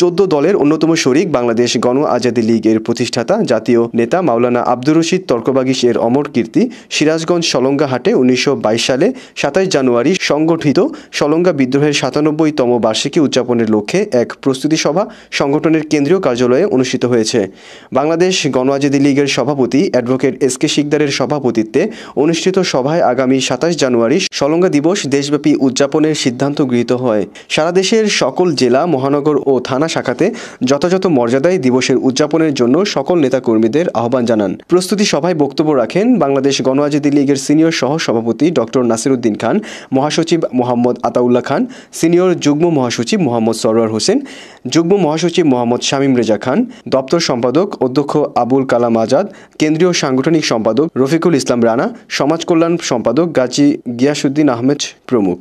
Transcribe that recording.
চোদ্দ দলের অন্যতম শরিক বাংলাদেশ গণ আজাদি লীগ এর প্রতিষ্ঠাতা জাতীয় নেতা মাওলানা আব্দুর রশিদ তর্কবাগিস এর অমর কীর্তি সিরাজগঞ্জ সলঙ্গাহাটে উনিশশো সালে সাতাশ জানুয়ারি সংগঠিত সলঙ্গা বিদ্রোহের সাতানব্বইতম বার্ষিকী উদযাপনের লক্ষ্যে এক প্রস্তুতি সভা সংগঠনের কেন্দ্রীয় কার্যালয়ে অনুষ্ঠিত হয়েছে বাংলাদেশ গণ আজাদি লীগের সভাপতি অ্যাডভোকেট এস কে শিকদারের সভাপতিত্বে অনুষ্ঠিত সভায় আগামী সাতাশ জানুয়ারি সলঙ্গা দিবস দেশব্যাপী উদযাপনের সিদ্ধান্ত গৃহীত হয় সারা দেশের সকল জেলা মহানগর ও থানা নানা শাখাতে যথাযথ মর্যাদায় দিবসের উদযাপনের জন্য সকল নেতাকর্মীদের আহ্বান জানান প্রস্তুতি সভায় বক্তব্য রাখেন বাংলাদেশ গণআজেদি লীগের সিনিয়র সহ সভাপতি ডক্টর নাসিরুদ্দিন খান মহাসচিব মোহাম্মদ আতাউল্লাহ খান সিনিয়র যুগ্ম মহাসচিব মোহাম্মদ সরোয়ার হোসেন যুগ্ম মহাসচিব মোহাম্মদ শামীম রেজা খান দপ্তর সম্পাদক অধ্যক্ষ আবুল কালাম আজাদ কেন্দ্রীয় সাংগঠনিক সম্পাদক রফিকুল ইসলাম রানা সমাজ কল্যাণ সম্পাদক গাজী গিয়াসুদ্দিন আহমেদ প্রমুখ